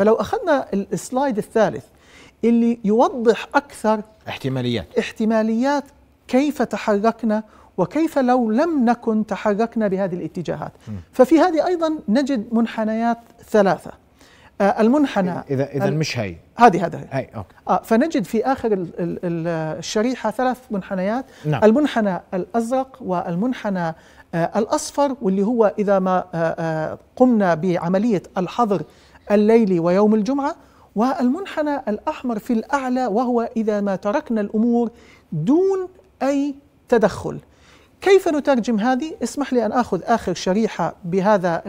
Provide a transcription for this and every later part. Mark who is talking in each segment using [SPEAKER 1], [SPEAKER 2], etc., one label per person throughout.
[SPEAKER 1] فلو اخذنا السلايد الثالث اللي يوضح اكثر احتماليات احتماليات كيف تحركنا وكيف لو لم نكن تحركنا بهذه الاتجاهات م. ففي هذه ايضا نجد منحنيات ثلاثه آه، المنحنى اذا اذا مش هي هذه هذا هي اوكي آه فنجد في اخر الـ الـ الشريحه ثلاث منحنيات نعم. المنحنى الازرق والمنحنى آه الاصفر واللي هو اذا ما آه، آه، قمنا بعمليه الحظر الليل ويوم الجمعة والمنحنى الأحمر في الأعلى وهو إذا ما تركنا الأمور دون أي تدخل كيف نترجم هذه؟ اسمح لي أن أخذ آخر شريحة بهذا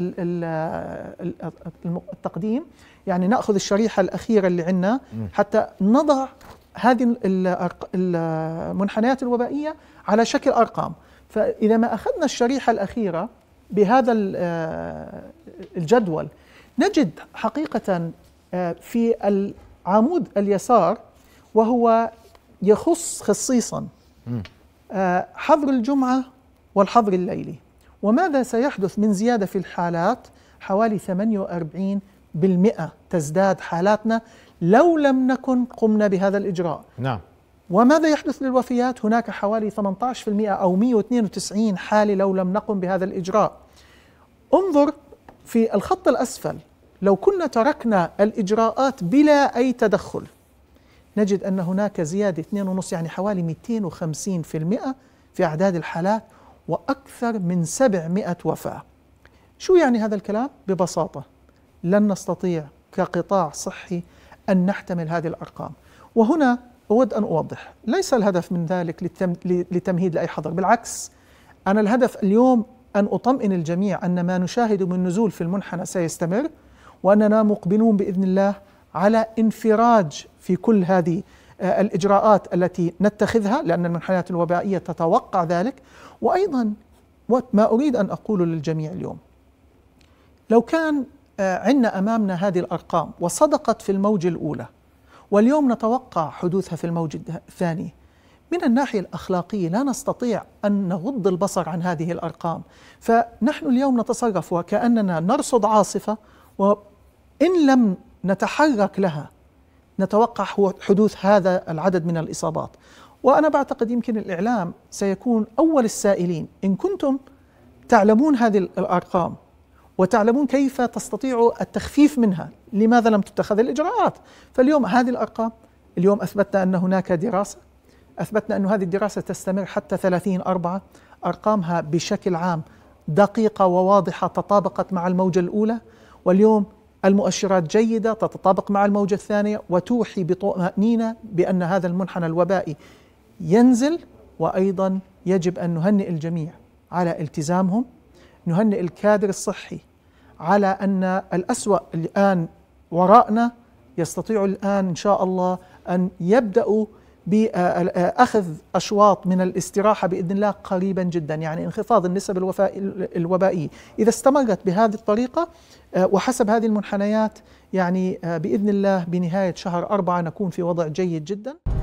[SPEAKER 1] التقديم يعني نأخذ الشريحة الأخيرة اللي عندنا حتى نضع هذه المنحنيات الوبائية على شكل أرقام فإذا ما أخذنا الشريحة الأخيرة بهذا آه، الجدول نجد حقيقة آه، في العمود اليسار وهو يخص خصيصا آه، حظر الجمعة والحظر الليلي وماذا سيحدث من زيادة في الحالات حوالي 48% تزداد حالاتنا لو لم نكن قمنا بهذا الإجراء نعم وماذا يحدث للوفيات هناك حوالي 18% أو 192 حالة لو لم نقم بهذا الإجراء انظر في الخط الأسفل لو كنا تركنا الإجراءات بلا أي تدخل نجد أن هناك زيادة 2.5 يعني حوالي 250% في أعداد الحالات وأكثر من 700 وفاة شو يعني هذا الكلام؟ ببساطة لن نستطيع كقطاع صحي أن نحتمل هذه الأرقام وهنا أود أن أوضح ليس الهدف من ذلك لتمهيد لأي حظر بالعكس أنا الهدف اليوم أن أطمئن الجميع أن ما نشاهده من نزول في المنحنى سيستمر واننا مقبلون باذن الله على انفراج في كل هذه آه، الاجراءات التي نتخذها لان المنحنيات الوبائيه تتوقع ذلك وايضا ما اريد ان اقوله للجميع اليوم لو كان آه، عندنا امامنا هذه الارقام وصدقت في الموجه الاولى واليوم نتوقع حدوثها في الموج الثاني من الناحية الأخلاقية لا نستطيع أن نغض البصر عن هذه الأرقام فنحن اليوم نتصرف وكأننا نرصد عاصفة إن لم نتحرك لها نتوقع حدوث هذا العدد من الإصابات وأنا بعتقد يمكن الإعلام سيكون أول السائلين إن كنتم تعلمون هذه الأرقام وتعلمون كيف تستطيعوا التخفيف منها لماذا لم تتخذ الإجراءات فاليوم هذه الأرقام اليوم أثبتنا أن هناك دراسة أثبتنا أن هذه الدراسة تستمر حتى 30 أربعة أرقامها بشكل عام دقيقة وواضحة تطابقت مع الموجة الأولى واليوم المؤشرات جيدة تتطابق مع الموجة الثانية وتوحي بطمأنينة بأن هذا المنحنى الوبائي ينزل وأيضا يجب أن نهنئ الجميع على التزامهم نهنئ الكادر الصحي على أن الأسوأ الآن وراءنا يستطيع الآن إن شاء الله أن يبدأوا باخذ اشواط من الاستراحه باذن الله قريبا جدا يعني انخفاض النسب الوبائيه اذا استمرت بهذه الطريقه آه، وحسب هذه المنحنيات يعني آه، باذن الله بنهايه شهر أربعة نكون في وضع جيد جدا